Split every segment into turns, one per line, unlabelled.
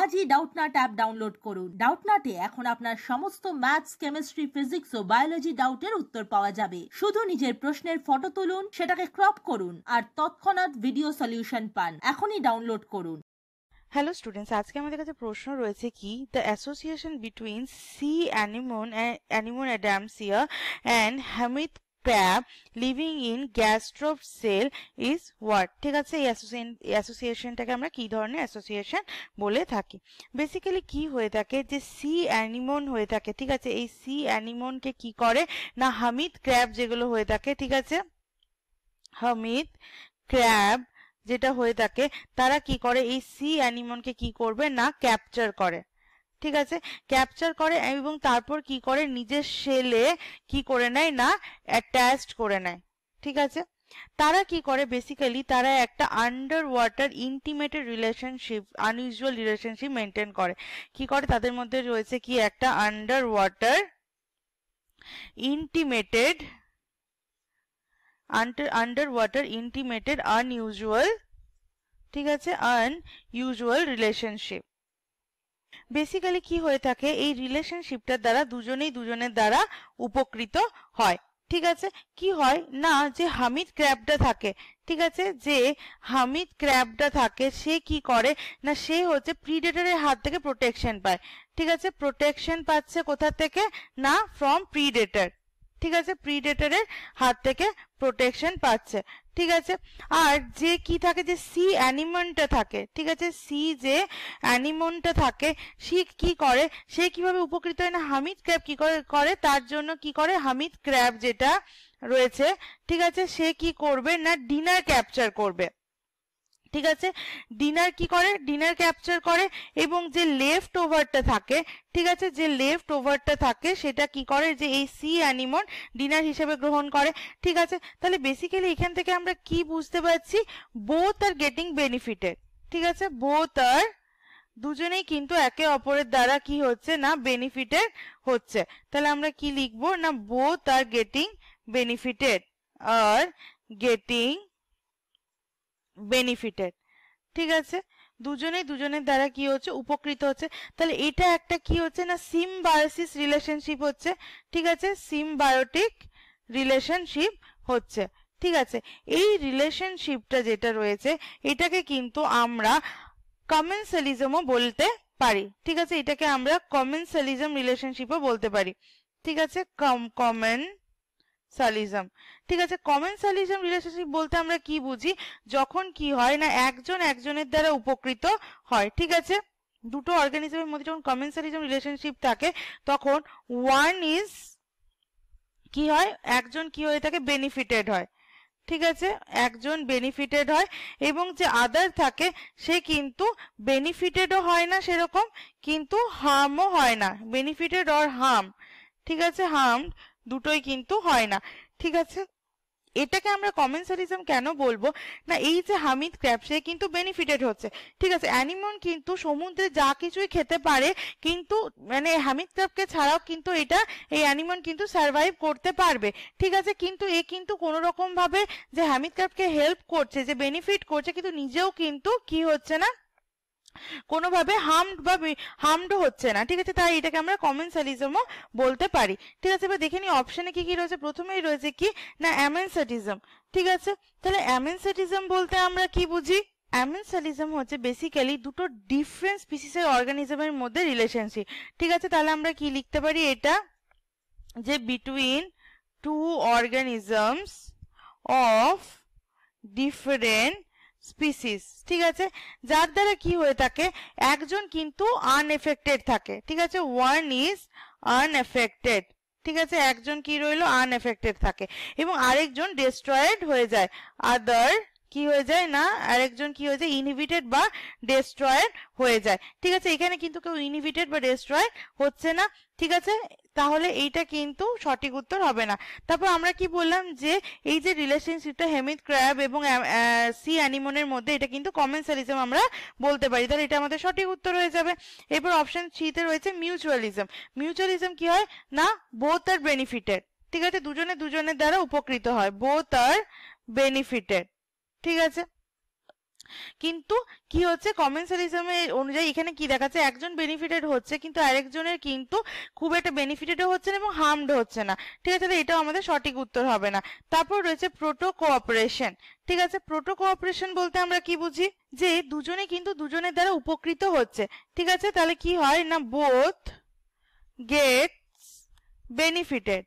আজই Doubtnut app download করুন ডাউটনাটে এখন আপনার সমস্ত ম্যাথস কেমিস্ট্রি ফিজিক্স ও বায়োলজি ডাউটের উত্তর পাওয়া যাবে শুধু নিজের প্রশ্নের ফটো তুলুন সেটাকে ক্রপ করুন আর তৎক্ষণাৎ ভিডিও সলিউশন পান এখনই ডাউনলোড করুন হ্যালো স্টুডেন্টস আজকে আমাদের কাছে প্রশ্ন রয়েছে কি the association between sea anemone anemone Adamsia and hermit crab living in gastropod shell is what ঠিক আছে এই অ্যাসোসিয়েশনটাকে আমরা কি ধরনের অ্যাসোসিয়েশন বলে থাকি বেসিক্যালি কি হয়ে থাকে যে সি অ্যানিমন হয়ে থাকে ঠিক আছে এই সি অ্যানিমনকে কি করে না হামিদ ক্র্যাব যেগুলো হয়ে থাকে ঠিক আছে হামিদ ক্র্যাব যেটা হয়ে থাকে তারা কি করে এই সি অ্যানিমনকে কি করবে না ক্যাপচার করে ঠিক আছে ক্যাপচার করে এবং তারপর কি করে নিজের সেলে কি করে নেয় না অ্যাটাচড করে নেয় ঠিক আছে তারা কি করে বেসিক্যালি তারা একটা underwater intimated relationship unusual relationship maintain করে কি করে তাদের মধ্যে রয়েছে কি একটা underwater intimated underwater intimated unusual ঠিক আছে আনইউজুয়াল রিলেশনশিপ বেসিক্যালি কি হয়ে থাকে এই রিলেশনশিপটার দ্বারা দুজনেই দুজনের দ্বারা উপকৃত হয় ঠিক আছে কি হয় না যে হামিদ ক্র্যাবটা থাকে ঠিক আছে যে হামিদ ক্র্যাবটা থাকে সে কি করে না সে হচ্ছে প্রিডেটারের হাত থেকে প্রোটেকশন পায় ঠিক আছে প্রোটেকশন পাচ্ছে কোথা থেকে না ফ্রম প্রিডেটার ঠিক আছে প্রিডেটারের হাত থেকে প্রোটেকশন পাচ্ছে ঠিক আছে আর যে কি থাকে যে সি অ্যানিমনটা থাকে ঠিক আছে সি যে অ্যানিমনটা থাকে সে কি করে সে কিভাবে উপকৃত হয় না হামিদ ক্র্যাব কি করে করে তার জন্য কি করে হামিদ ক্র্যাব যেটা রয়েছে ঠিক আছে সে কি করবে না ডিনার ক্যাপচার করবে ঠিক আছে ডিনার কি করে ডিনার ক্যাপচার করে এবং যে লেফট ওভারটা থাকে ঠিক আছে যে লেফট ওভারটা থাকে সেটা কি করে যে এই সি অ্যানিমন ডিনার হিসেবে গ্রহণ করে ঠিক আছে তাহলে বেসিক্যালি এখান থেকে আমরা কি বুঝতে পারছি বোথ আর গেটিং বেনিফিটেড ঠিক আছে বোথ আর দুজনেই কিন্তু একে অপরের দ্বারা কি হচ্ছে না বেনিফিটেড হচ্ছে তাহলে আমরা কি লিখবো না both are getting benefited are getting বেনিফিটের ঠিক আছে দুজনেই দুজনের দ্বারা কি হচ্ছে উপকৃত হচ্ছে তাহলে এটা একটা কি হচ্ছে না সিমবায়োসিস রিলেশনশিপ হচ্ছে ঠিক আছে সিমবায়োটিক রিলেশনশিপ হচ্ছে ঠিক আছে এই রিলেশনশিপটা যেটা রয়েছে এটাকে কিন্তু আমরা কমেন্সালিজমও বলতে পারি ঠিক আছে এটাকে আমরা কমেন্সালিজম রিলেশনশিপও বলতে পারি ঠিক আছে কম কমেন সালিজম ঠিক আছে কমন সালিজম রিলেশনশিপ বলতে আমরা কি বুঝি যখন কি হয় না একজন একজনের দ্বারা উপকৃত হয় ঠিক আছে দুটো অর্গানিজমের মধ্যে যখন কমন সালিজম রিলেশনশিপ থাকে তখন ওয়ান ইজ কি হয় একজন কি হয়ে থাকে বেনিফিটেড হয় ঠিক আছে একজন বেনিফিটেড হয় এবং যে আদার থাকে সে কিন্তু বেনিফিটেডও হয় না সেরকম কিন্তু হার্মও হয় না বেনিফিটেড অর হার্ম ঠিক আছে হার্ম দুটোই কিন্তু হয় না ঠিক আছে এটাকে আমরা কমেন্সারিজম কেন বলবো না এই যে হামিদ ক্র্যাপ সে কিন্তু বেনিফিটেড হচ্ছে ঠিক আছে অ্যানিমন কিন্তু সমুদ্রে যা কিছুই খেতে পারে কিন্তু মানে হামিদ ক্র্যাপকে ছাড়াও কিন্তু এটা এই অ্যানিমন কিন্তু সার্ভাইভ করতে পারবে ঠিক আছে কিন্তু এ কিন্তু কোনো রকম ভাবে যে হামিদ ক্র্যাপকে হেল্প করছে যে বেনিফিট করছে কিন্তু নিজেও কিন্তু কি হচ্ছে না কোনোভাবে হার্মড বা হার্মড হচ্ছে না ঠিক আছে তাই এটাকে আমরা কমেন্সালিজমও বলতে পারি ঠিক আছে এবার দেখে নিই অপশানে কি কি রয়েছে প্রথমেই রয়েছে কি না অ্যামেনসাটিজম ঠিক আছে তাহলে অ্যামেনসাটিজম বলতে আমরা কি বুঝি অ্যামেনসালিজম হচ্ছে বেসিক্যালি দুটো ডিফারেন্ট স্পিসিসের অর্গানিজমের মধ্যে রিলেশনশিপ ঠিক আছে তাহলে আমরা কি লিখতে পারি এটা যে between two organisms of different species ঠিক আছে যার দ্বারা কি হয়ে থাকে একজন কিন্তু আনএফেক্টেড থাকে ঠিক আছে ওয়ান ইজ আনএফেক্টেড ঠিক আছে একজন কি রইল আনএফেক্টেড থাকে এবং আরেকজন ডেস্ট্রয়েড হয়ে যায় আদার কি হয়ে যায় না আরেকজন কি হয়ে যায় ইনহিবিটেড বা ডেস্ট্রয়েড হয়ে যায় ঠিক আছে এখানে কিন্তু কেউ ইনহিবিটেড বা ডেস্ট্রয়েড হচ্ছে না ঠিক আছে তাহলে এইটা কিন্তু সঠিক উত্তর হবে না তারপর আমরা কি বললাম যে এই যে রিলেশনশিপটা হেমিত ক্র্যাব এবং সি অ্যানিমনের মধ্যে এটা কিন্তু কমেন্সালিজম আমরা বলতে পারি তাহলে এটা আমাদের সঠিক উত্তর হয়ে যাবে এরপর অপশন সিতে রয়েছে মিউচুয়ালিজম মিউচুয়ালিজম কি হয় না বোথ আর বেনিফিটেড ঠিক আছে দুজনে দুজনের দ্বারা উপকৃত হয় বোথ আর বেনিফিটেড ঠিক আছে কিন্তু কি হচ্ছে এর অনুযায়ী এখানে কি দেখাচ্ছে একজন বেনিফিটেড হচ্ছে কিন্তু আরেকজনের কিন্তু খুব একটা বেনিফিটেডও হচ্ছে না এবং হার্মড হচ্ছে না ঠিক আছে তাহলে এটাও আমাদের সঠিক উত্তর হবে না তারপর রয়েছে প্রোটো কোঅপারেশন ঠিক আছে প্রোটো কোঅপারেশন বলতে আমরা কি বুঝি যে দুজনে কিন্তু দুজনের দ্বারা উপকৃত হচ্ছে ঠিক আছে তাহলে কি হয় না বোথ গেটস বেনিফিটেড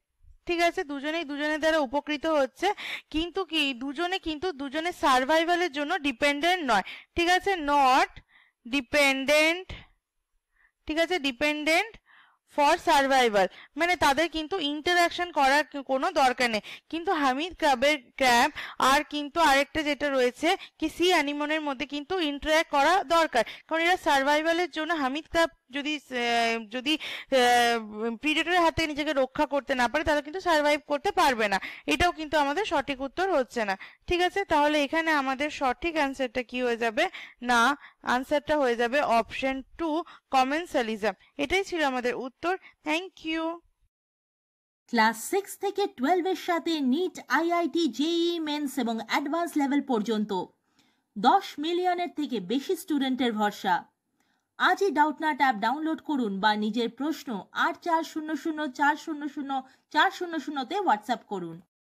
ঠিক আছে দুজনেই দুজনের দ্বারা উপকৃত হচ্ছে কিন্তু কি দুজনে কিন্তু দুজনের সার্ভাইভালের জন্য ডিপেন্ডেন্ট নয় ঠিক আছে নট ডিপেন্ডেন্ট ঠিক আছে ডিপেন্ডেন্ট ফর সার্ভাইভাল মানে তাদের কিন্তু ইন্টারাকশন করার কোনো দরকার নেই কিন্তু হামিদ ক্রাবের ক্র্যাব আর কিন্তু আরেকটা যেটা রয়েছে কি সি অ্যানিমনের মধ্যে কিন্তু ইন্টারাক্ট করা দরকার কারণ এরা সার্ভাইভালের জন্য হামিদ ক্রাব যদি যদি প্রিডেটরের হাত থেকে নিজেকে রক্ষা করতে না পারে তাহলে কিন্তু সার্ভাইভ করতে পারবে না এটাও কিন্তু আমাদের সঠিক উত্তর হচ্ছে না ঠিক আছে তাহলে এখানে আমাদের সঠিক অ্যান্সারটা কি হয়ে যাবে না আনসারটা হয়ে যাবে অপশন টু কমেন্সালিজম এটাই ছিল আমাদের উত্তর থ্যাংক ইউ ক্লাস সিক্স থেকে টুয়েলভের সাথে নিট আইআইটি জেই মেন্স এবং অ্যাডভান্স লেভেল পর্যন্ত দশ মিলিয়নের থেকে বেশি স্টুডেন্টের ভরসা আজই ডাউটনাট অ্যাপ ডাউনলোড করুন বা নিজের প্রশ্ন আট চার শূন্য শূন্য চার শূন্য শূন্য চার শূন্য শূন্যতে হোয়াটসঅ্যাপ করুন